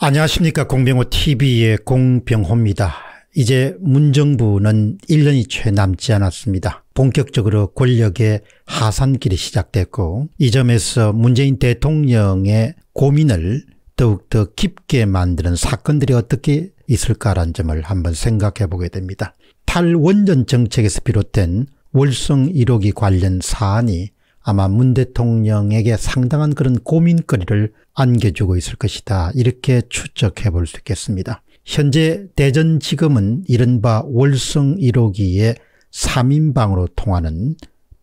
안녕하십니까 공병호 TV의 공병호입니다. 이제 문정부는 1년이 채 남지 않았습니다. 본격적으로 권력의 하산길이 시작됐고 이 점에서 문재인 대통령의 고민을 더욱더 깊게 만드는 사건들이 어떻게 있을까라는 점을 한번 생각해 보게 됩니다. 탈원전 정책에서 비롯된 월성 1호기 관련 사안이 아마 문 대통령에게 상당한 그런 고민거리를 안겨주고 있을 것이다. 이렇게 추적해볼 수 있겠습니다. 현재 대전지검은 이른바 월성 1호기의 3인방으로 통하는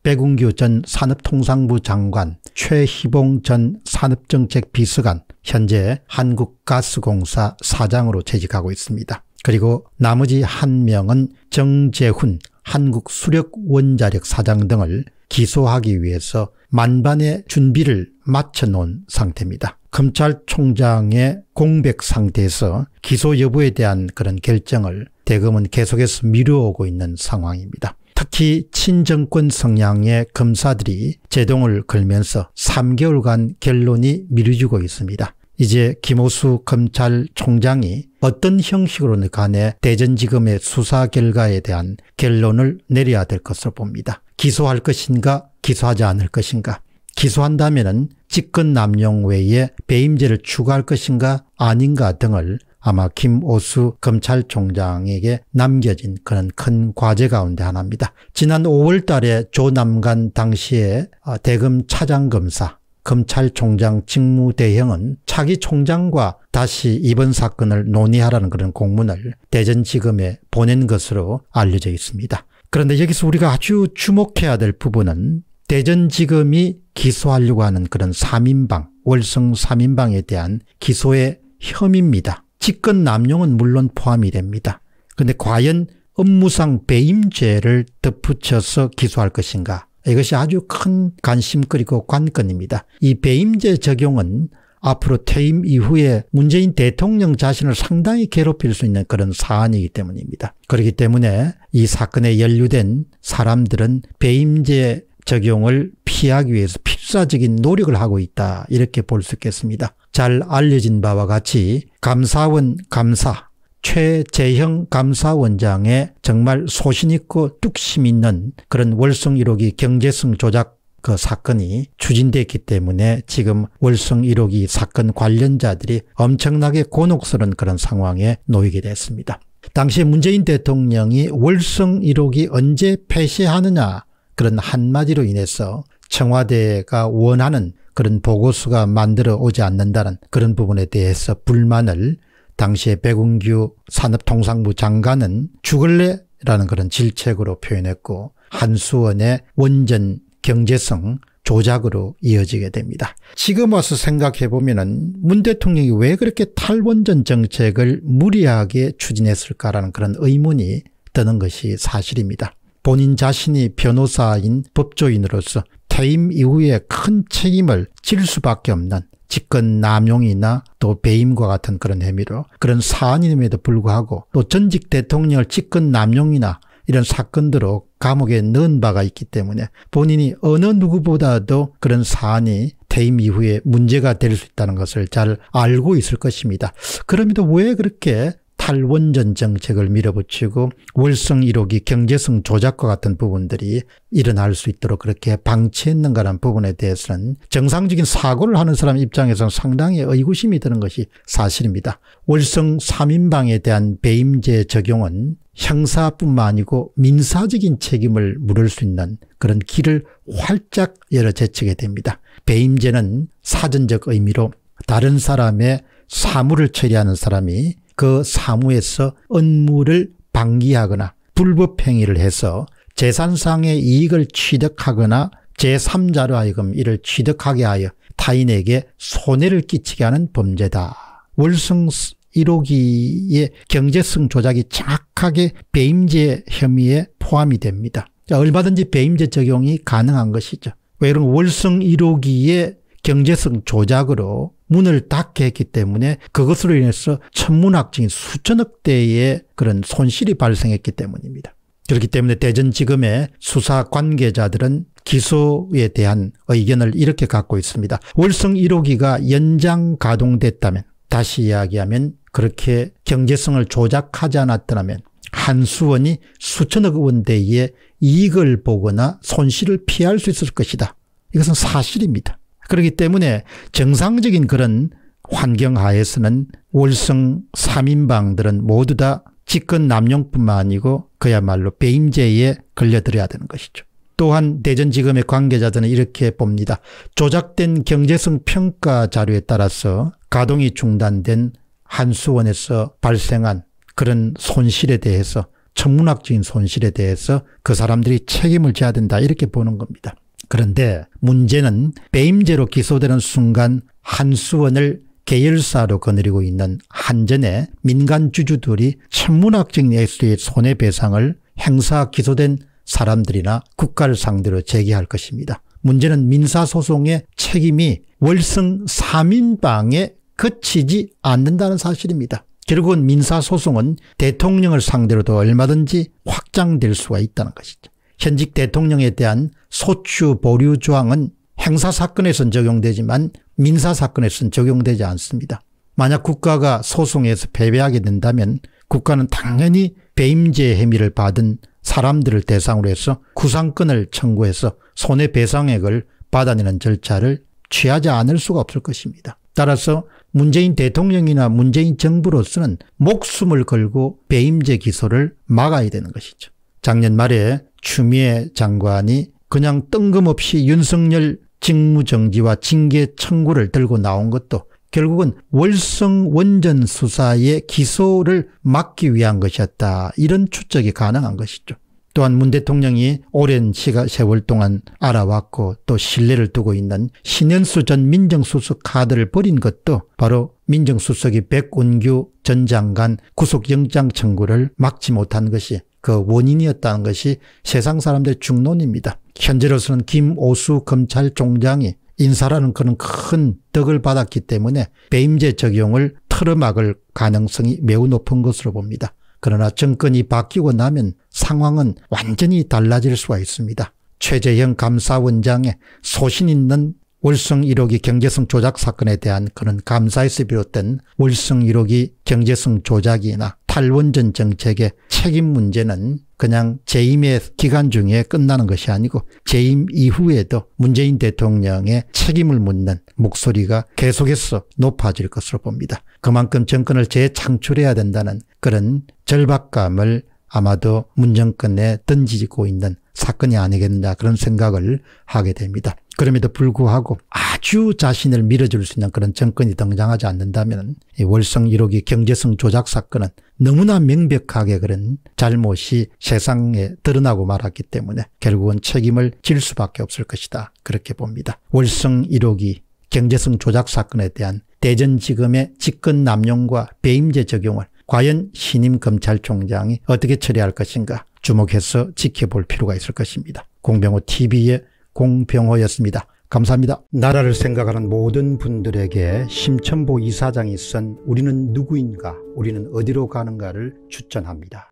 백운규 전 산업통상부 장관, 최희봉 전 산업정책 비서관, 현재 한국가스공사 사장으로 재직하고 있습니다. 그리고 나머지 한 명은 정재훈 한국수력원자력 사장 등을 기소하기 위해서 만반의 준비를 마쳐놓은 상태입니다. 검찰총장의 공백 상태에서 기소 여부에 대한 그런 결정을 대검은 계속해서 미루어오고 있는 상황입니다. 특히 친정권 성향의 검사들이 제동을 걸면서 3개월간 결론이 미루어지고 있습니다. 이제 김호수 검찰총장이 어떤 형식으로든 간에 대전지검의 수사 결과에 대한 결론을 내려야 될 것으로 봅니다. 기소할 것인가 기소하지 않을 것인가 기소한다면 직권 남용 외에 배임죄를 추가할 것인가 아닌가 등을 아마 김오수 검찰총장에게 남겨진 그런 큰 과제 가운데 하나입니다. 지난 5월 달에 조남관 당시에 아, 대검 차장검사 검찰총장 직무대행은 차기 총장과 다시 이번 사건을 논의하라는 그런 공문을 대전지검에 보낸 것으로 알려져 있습니다. 그런데 여기서 우리가 아주 주목해야 될 부분은 대전지검이 기소하려고 하는 그런 3인방, 월성 3인방에 대한 기소의 혐의입니다. 직권 남용은 물론 포함이 됩니다. 그런데 과연 업무상 배임죄를 덧붙여서 기소할 것인가 이것이 아주 큰관심그리고 관건입니다. 이 배임제 적용은 앞으로 퇴임 이후에 문재인 대통령 자신을 상당히 괴롭힐 수 있는 그런 사안이기 때문입니다. 그렇기 때문에 이 사건에 연루된 사람들은 배임제 적용을 피하기 위해서 필사적인 노력을 하고 있다 이렇게 볼 수 있겠습니다. 잘 알려진 바와 같이 감사원 감사 최재형 감사원장의 정말 소신 있고 뚝심 있는 그런 월성 1호기 경제성 조작 그 사건이 추진됐기 때문에 지금 월성 1호기 사건 관련자들이 엄청나게 곤혹스러운 그런 상황에 놓이게 됐습니다. 당시 문재인 대통령이 월성 1호기 언제 폐쇄하느냐 그런 한마디로 인해서 청와대가 원하는 그런 보고서가 만들어 오지 않는다는 그런 부분에 대해서 불만을 당시에 백운규 산업통상부 장관은 죽을래? 라는 그런 질책으로 표현했고 한수원의 원전 경제성 조작으로 이어지게 됩니다. 지금 와서 생각해보면 문 대통령이 왜 그렇게 탈원전 정책을 무리하게 추진했을까라는 그런 의문이 드는 것이 사실입니다. 본인 자신이 변호사인 법조인으로서 퇴임 이후에 큰 책임을 질 수밖에 없는 직권 남용이나 또 배임과 같은 그런 혐의로 그런 사안임에도 불구하고 또 전직 대통령을 직권 남용이나 이런 사건들로 감옥에 넣은 바가 있기 때문에 본인이 어느 누구보다도 그런 사안이 퇴임 이후에 문제가 될 수 있다는 것을 잘 알고 있을 것입니다. 그럼에도 왜 그렇게 탈원전 정책을 밀어붙이고 월성 1호기 경제성 조작과 같은 부분들이 일어날 수 있도록 그렇게 방치했는가라는 부분에 대해서는 정상적인 사고를 하는 사람 입장에서는 상당히 의구심이 드는 것이 사실입니다. 월성 3인방에 대한 배임죄 적용은 형사뿐만 아니고 민사적인 책임을 물을 수 있는 그런 길을 활짝 열어 제치게 됩니다. 배임죄는 사전적 의미로 다른 사람의 사물을 처리하는 사람이 그 사무에서 업무를 방기하거나 불법 행위를 해서 재산상의 이익을 취득하거나 제3자로 하여금 이를 취득하게 하여 타인에게 손해를 끼치게 하는 범죄다. 월성 1호기의 경제성 조작이 정하게 배임죄 혐의에 포함이 됩니다. 얼마든지 배임죄 적용이 가능한 것이죠. 왜 이런 월성 1호기의 경제성 조작으로 문을 닫게 했기 때문에 그것으로 인해서 천문학적인 수천억 대의 그런 손실이 발생했기 때문입니다. 그렇기 때문에 대전지금의 수사 관계자들은 기소에 대한 의견을 이렇게 갖고 있습니다. 월성 1호기가 연장 가동됐다면 다시 이야기하면 그렇게 경제성을 조작하지 않았더라면 한수원이 수천억 원대의 이익을 보거나 손실을 피할 수 있을 것이다. 이것은 사실입니다. 그렇기 때문에 정상적인 그런 환경 하에서는 월성 3인방들은 모두 다 직권 남용뿐만 아니고 그야말로 배임죄에 걸려들어야 되는 것이죠. 또한 대전지검의 관계자들은 이렇게 봅니다. 조작된 경제성 평가 자료에 따라서 가동이 중단된 한수원에서 발생한 그런 손실에 대해서 천문학적인 손실에 대해서 그 사람들이 책임을 져야 된다 이렇게 보는 겁니다. 그런데 문제는 배임죄로 기소되는 순간 한수원을 계열사로 거느리고 있는 한전의 민간 주주들이 천문학적인 액수의 손해배상을 행사 기소된 사람들이나 국가를 상대로 제기할 것입니다. 문제는 민사소송의 책임이 월성 3인방에 그치지 않는다는 사실입니다. 결국은 민사소송은 대통령을 상대로도 얼마든지 확장될 수가 있다는 것이죠. 현직 대통령에 대한 소추 보류 조항은 행사사건에선 적용되지만 민사사건에선 적용되지 않습니다. 만약 국가가 소송에서 패배하게 된다면 국가는 당연히 배임죄 혐의를 받은 사람들을 대상으로 해서 구상권을 청구해서 손해배상액을 받아내는 절차를 취하지 않을 수가 없을 것입니다. 따라서 문재인 대통령이나 문재인 정부로서는 목숨을 걸고 배임죄 기소를 막아야 되는 것이죠. 작년 말에 추미애 장관이 그냥 뜬금없이 윤석열 직무정지와 징계 청구를 들고 나온 것도 결국은 월성 원전 수사의 기소를 막기 위한 것이었다. 이런 추적이 가능한 것이죠. 또한 문 대통령이 오랜 시가 세월 동안 알아왔고 또 신뢰를 두고 있는 신현수 전 민정수석 카드를 버린 것도 바로 민정수석이 백운규 전 장관 구속영장 청구를 막지 못한 것이 그 원인이었다는 것이 세상 사람들의 중론입니다. 현재로서는 김오수 검찰총장이 인사라는 그런 큰 덕을 받았기 때문에 배임죄 적용을 틀어막을 가능성이 매우 높은 것으로 봅니다. 그러나 정권이 바뀌고 나면 상황은 완전히 달라질 수가 있습니다. 최재형 감사원장의 소신 있는 월성 1호기 경제성 조작 사건에 대한 그런 감사에서 비롯된 월성 1호기 경제성 조작이나 탈원전 정책의 책임 문제는 그냥 재임의 기간 중에 끝나는 것이 아니고 재임 이후에도 문재인 대통령의 책임을 묻는 목소리가 계속해서 높아질 것으로 봅니다. 그만큼 정권을 재창출해야 된다는 그런 절박감을 아마도 문정권에 던지고 있는 사건이 아니겠느냐 그런 생각을 하게 됩니다. 그럼에도 불구하고 아주 자신을 밀어줄 수 있는 그런 정권이 등장하지 않는다면 월성 1호기 경제성 조작 사건은 너무나 명백하게 그런 잘못이 세상에 드러나고 말았기 때문에 결국은 책임을 질 수밖에 없을 것이다 그렇게 봅니다. 월성 1호기 경제성 조작 사건에 대한 대전지검의 직권 남용과 배임제 적용을 과연 신임 검찰총장이 어떻게 처리할 것인가 주목해서 지켜볼 필요가 있을 것입니다. 공병호TV의 공병호였습니다. 감사합니다. 나라를 생각하는 모든 분들에게 심천보 이사장이 쓴 우리는 누구인가 우리는 어디로 가는가를 추천합니다.